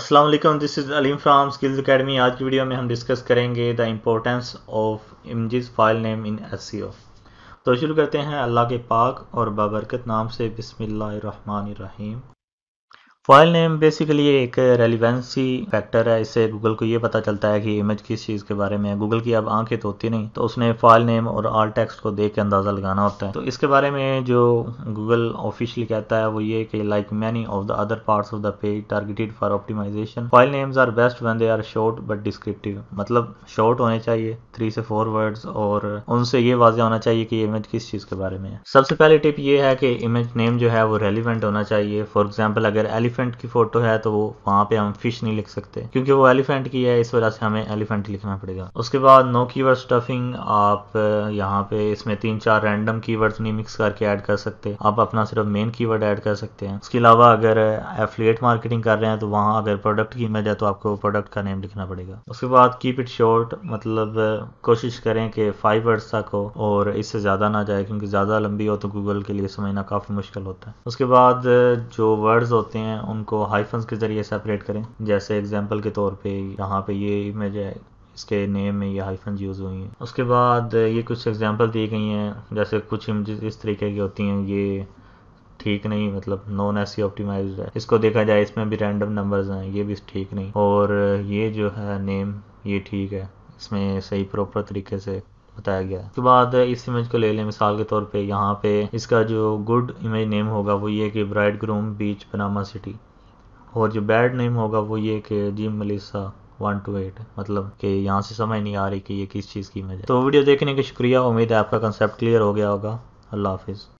अस्सलाम वालेकुम this is Aleem from Skills Academy आज की वीडियो में हम डिस्कस करेंगे the importance of images file name in S तो शुरू करते हैं अल्लाह के पाक और बाबरकत नाम से रहीम फाइल नेम बेसिकली एक रेलिवेंसी फैक्टर है इससे गूगल को ये पता चलता है कि इमेज किस चीज़ के बारे में है गूगल की अब आंखें तो होती नहीं तो उसने फाइल नेम और आल टेक्स्ट को देख के अंदाज़ा लगाना होता है तो इसके बारे में जो गूगल ऑफिशियली कहता है वो ये कि like many of the other parts of the page targeted for optimization file names are best when they are short but descriptive मतलब शॉर्ट होने चाहिए थ्री से फोर वर्ड्स और उनसे ये वाजह होना चाहिए कि इमेज किस चीज़ के बारे में है सबसे पहले टिप ये है कि इमेज नेम जो है वो रेलिवेंट होना चाहिए फॉर एग्जाम्पल अगर एलिफ एलिफेंट की फोटो है तो वो वहाँ पे हम फिश नहीं लिख सकते क्योंकि वो एलिफेंट की है इस वजह से हमें एलिफेंट लिखना पड़ेगा उसके बाद नो कीवर्ड स्टफिंग आप यहाँ पे इसमें तीन चार रैंडम कीवर्ड्स नहीं मिक्स करके ऐड कर सकते आप अपना सिर्फ मेन कीवर्ड ऐड कर सकते हैं उसके अलावा अगर एफलेट मार्केटिंग कर रहे हैं तो वहाँ अगर प्रोडक्ट की इमेज है तो आपको प्रोडक्ट का नेम लिखना पड़ेगा उसके बाद कीप इट शॉर्ट मतलब कोशिश करें कि फाइव वर्ड्स तक हो और इससे ज़्यादा ना जाए क्योंकि ज़्यादा लंबी हो तो गूगल के लिए समझना काफ़ी मुश्किल होता है उसके बाद जो वर्ड्स होते हैं उनको हाइफंस के ज़रिए सेपरेट करें जैसे एग्जांपल के तौर पे यहाँ पे ये इमेज है इसके नेम में ये हाइफन यूज़ हुई हैं उसके बाद ये कुछ एग्जांपल दी गई हैं जैसे कुछ इमेज इस तरीके की होती हैं ये ठीक नहीं मतलब नॉन सी ऑप्टिमाइज है इसको देखा जाए इसमें भी रैंडम नंबर्स हैं ये भी ठीक नहीं और ये जो है नेम ये ठीक है इसमें सही प्रॉपर तरीके से बताया गया है उसके बाद इस इमेज को ले लें मिसाल के तौर पे यहाँ पे इसका जो गुड इमेज नेम होगा वो ये कि bride groom beach Panama City और जो बैड नेम होगा वो ये कि Jim Melissa one two eight मतलब कि यहाँ से समझ नहीं आ रही कि ये किस चीज़ की इमेज है तो वीडियो देखने का शुक्रिया उम्मीद है आपका कंसेप्ट क्लियर हो गया होगा अल्लाह हाफिज़